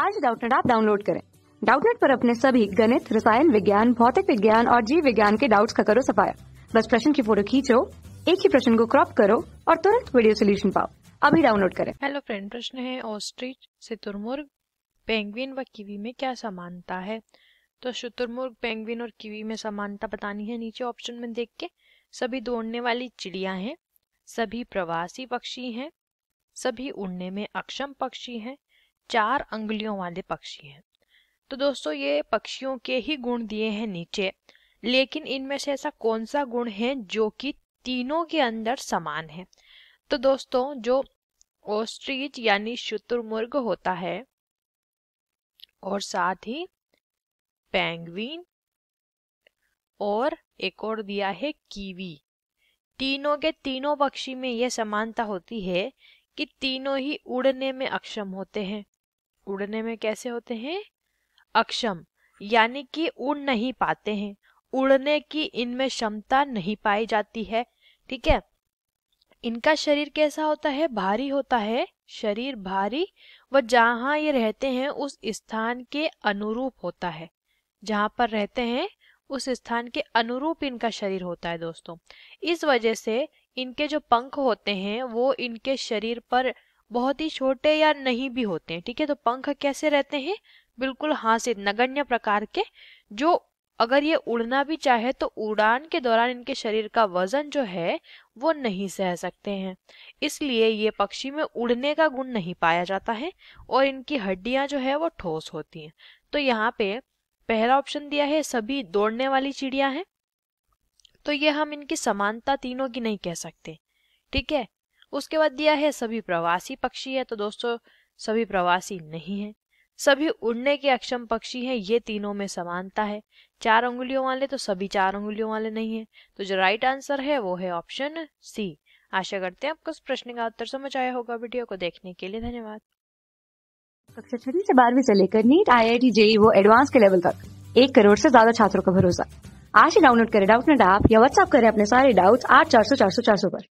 आज डाउटनेट आप डाउनलोड करें डाउटनेट पर अपने सभी गणित रसायन विज्ञान भौतिक विज्ञान और जीव विज्ञान के डाउट्स का करो सफाया बस प्रश्न की फोटो खींचो एक ही प्रश्न को क्रॉप करो और तुरंत वीडियो सोल्यूशन पाओ अभी डाउनलोड करें हेलो फ्रेंड प्रश्न है ऑस्ट्रिच शुतुरमुर्ग पेंगुइन व किवी में क्या समानता है तो शुतुरमुर्ग पेंगुइन और किवी में समानता बतानी है नीचे ऑप्शन में देख के सभी दौड़ने वाली चिड़िया हैं सभी प्रवासी पक्षी हैं सभी उड़ने में अक्षम पक्षी हैं चार अंगुलियों वाले पक्षी हैं तो दोस्तों ये पक्षियों के ही गुण दिए हैं नीचे लेकिन इनमें से ऐसा कौन सा गुण है जो कि तीनों के अंदर समान है तो दोस्तों जो ओस्ट्रीच यानी शुतुरमुर्ग होता है और साथ ही पैंगवीन और एक और दिया है कीवी तीनों के तीनों पक्षी में यह समानता होती है कि तीनों ही उड़ने में अक्षम होते हैं उड़ने में कैसे होते हैं अक्षम यानी कि उड़ नहीं पाते हैं उड़ने की इनमें क्षमता नहीं पाई जाती है ठीक है इनका शरीर कैसा होता है भारी होता है शरीर भारी व जहाँ ये रहते हैं उस स्थान के अनुरूप होता है जहाँ पर रहते हैं उस स्थान के अनुरूप इनका शरीर होता है दोस्तों इस वजह से इनके जो पंख होते हैं वो इनके शरीर पर बहुत ही छोटे या नहीं भी होते हैं ठीक है तो पंख कैसे रहते हैं बिल्कुल से नगण्य प्रकार के जो अगर ये उड़ना भी चाहे तो उड़ान के दौरान इनके शरीर का वजन जो है वो नहीं सह सकते हैं इसलिए ये पक्षी में उड़ने का गुण नहीं पाया जाता है और इनकी हड्डियां जो है वो ठोस होती हैं तो यहाँ पे पहला ऑप्शन दिया है सभी दौड़ने वाली चिड़िया है तो ये हम इनकी समानता तीनों की नहीं कह सकते ठीक है उसके बाद दिया है सभी प्रवासी पक्षी है तो दोस्तों सभी प्रवासी नहीं है सभी उड़ने के अक्षम पक्षी हैं ये तीनों में समानता है चार उंगुलियों वाले तो सभी चार उंगुलियों वाले नहीं है तो जो राइट आंसर है वो है ऑप्शन सी आशा करते हैं आपको इस प्रश्न का उत्तर समझ आया होगा वीडियो को देखने के लिए धन्यवाद कक्षा छठी से बारहवीं से लेकर NEET I I T JEE वो एडवांस के लेवल तक एक करोड़ से ज्यादा छात्रों का भरोसा आज ही डाउनलोड करें डाउट नेट ऐप या व्हाट्सअप करें अपने सारे डाउट्स आठ चार सौ चार सौ चार सौ पर